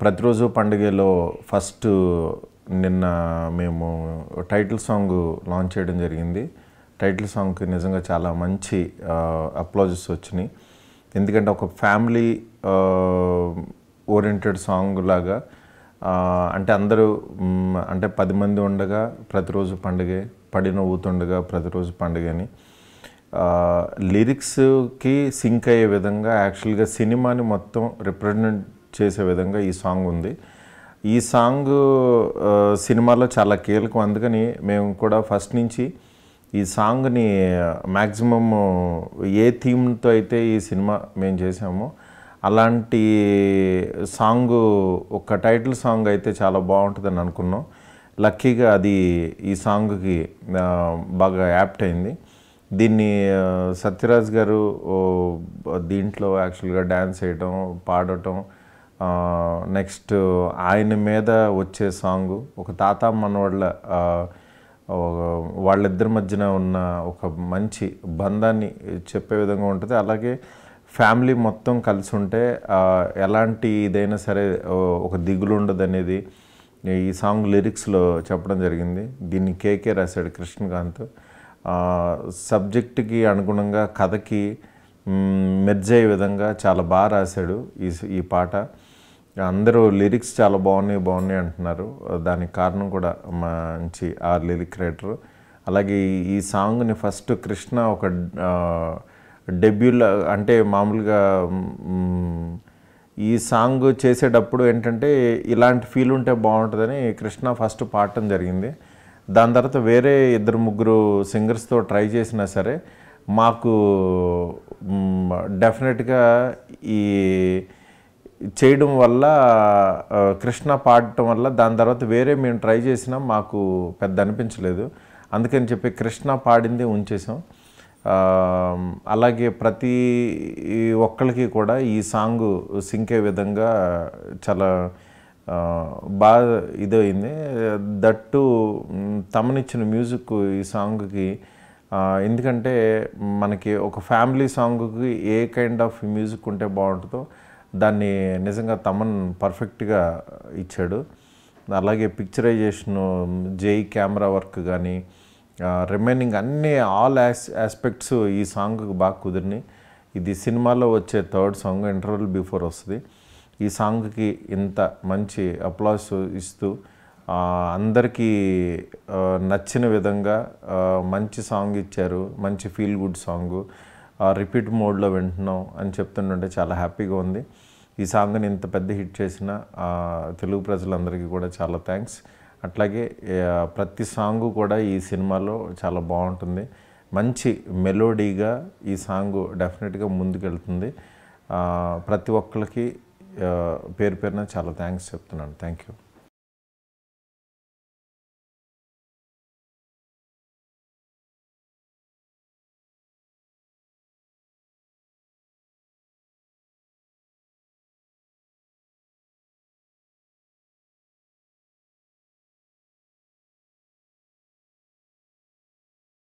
ప్రతిరోజు పండుగలో ఫస్ట్ నిన్న మేము టైటిల్ సాంగ్ లాంచ్ చేయడం జరిగింది టైటిల్ సాంగ్కి నిజంగా చాలా మంచి అప్లోజెస్ వచ్చినాయి ఎందుకంటే ఒక ఫ్యామిలీ ఓరియంటెడ్ సాంగ్ లాగా అంటే అందరూ అంటే పది మంది ఉండగా ప్రతిరోజు పండుగే పడిన ఊతుండగా ప్రతిరోజు పండుగని లిరిక్స్కి సింక్ అయ్యే విధంగా యాక్చువల్గా సినిమాని మొత్తం రిప్రజెంట్ చేసే విధంగా ఈ సాంగ్ ఉంది ఈ సాంగ్ సినిమాలో చాలా కీలకం అందుకని మేము కూడా ఫస్ట్ నుంచి ఈ సాంగ్ని మ్యాక్సిమం ఏ థీమ్తో అయితే ఈ సినిమా మేము చేసామో అలాంటి సాంగ్ ఒక టైటిల్ సాంగ్ అయితే చాలా బాగుంటుందని అనుకున్నాం లక్కీగా అది ఈ సాంగ్కి బాగా యాప్ట్ అయింది దీన్ని సత్యరాజ్ గారు దీంట్లో యాక్చువల్గా డ్యాన్స్ వేయటం పాడటం నెక్స్ట్ ఆయన మీద వచ్చే సాంగ్ ఒక తాత మనవాళ్ళ వాళ్ళిద్దరి మధ్యన ఉన్న ఒక మంచి బంధాన్ని చెప్పే విధంగా ఉంటుంది అలాగే ఫ్యామిలీ మొత్తం కలిసి ఉంటే ఎలాంటి ఇదైనా సరే ఒక దిగులు ఉండదు అనేది ఈ సాంగ్ లిరిక్స్లో చెప్పడం జరిగింది దీన్ని కేకే రాశాడు కృష్ణకాంత్ సబ్జెక్ట్కి అనుగుణంగా కథకి మెర్జ్ అయ్యే విధంగా చాలా బాగా రాశాడు ఈ ఈ పాట అందరూ లిరిక్స్ చాలా బాగున్నాయి బాగున్నాయి అంటున్నారు దానికి కారణం కూడా మంచి ఆ లిరిక్ రైటర్ అలాగే ఈ సాంగ్ని ఫస్ట్ కృష్ణ ఒక డెబ్యూలా అంటే మామూలుగా ఈ సాంగ్ చేసేటప్పుడు ఏంటంటే ఇలాంటి ఫీల్ ఉంటే బాగుంటుందని కృష్ణ ఫస్ట్ పాడటం జరిగింది దాని తర్వాత వేరే ఇద్దరు ముగ్గురు సింగర్స్తో ట్రై చేసినా సరే మాకు డెఫినెట్గా ఈ చేయడం వల్ల కృష్ణ పాడటం వల్ల దాని తర్వాత వేరే మేము ట్రై చేసినా మాకు పెద్ద అనిపించలేదు అందుకని చెప్పి కృష్ణ పాడిందే ఉంచేసాం అలాగే ప్రతి ఒక్కరికి కూడా ఈ సాంగ్ సింకే విధంగా చాలా బాగా ఇదైంది దట్టు తమనిచ్చిన మ్యూజిక్ ఈ సాంగ్కి ఎందుకంటే మనకి ఒక ఫ్యామిలీ సాంగ్కి ఏ కైండ్ ఆఫ్ మ్యూజిక్ ఉంటే బాగుంటుందో దాన్ని నిజంగా తమన్ పర్ఫెక్ట్గా ఇచ్చాడు అలాగే పిక్చరైజేషన్ జై కెమెరా వర్క్ కానీ రిమైనింగ్ అన్ని ఆల్ యాస్ ఆస్పెక్ట్స్ ఈ సాంగ్కి బాగా కుదిరినాయి ఇది సినిమాలో వచ్చే థర్డ్ సాంగ్ ఇంటర్వల్ బిఫోర్ వస్తుంది ఈ సాంగ్కి ఇంత మంచి అప్లాస్ ఇస్తూ అందరికీ నచ్చిన విధంగా మంచి సాంగ్ ఇచ్చారు మంచి ఫీల్ గుడ్ సాంగు రిపీట్ మోడ్లో వింటున్నాం అని చెప్తుంటుంటే చాలా హ్యాపీగా ఉంది ఈ సాంగ్ని ఇంత పెద్ద హిట్ చేసిన తెలుగు ప్రజలందరికీ కూడా చాలా థ్యాంక్స్ అట్లాగే ప్రతి సాంగ్ కూడా ఈ సినిమాలో చాలా బాగుంటుంది మంచి మెలోడీగా ఈ సాంగ్ డెఫినెట్గా ముందుకెళ్తుంది ప్రతి ఒక్కరికి పేరు పేరున చాలా థ్యాంక్స్ చెప్తున్నాను థ్యాంక్ యూ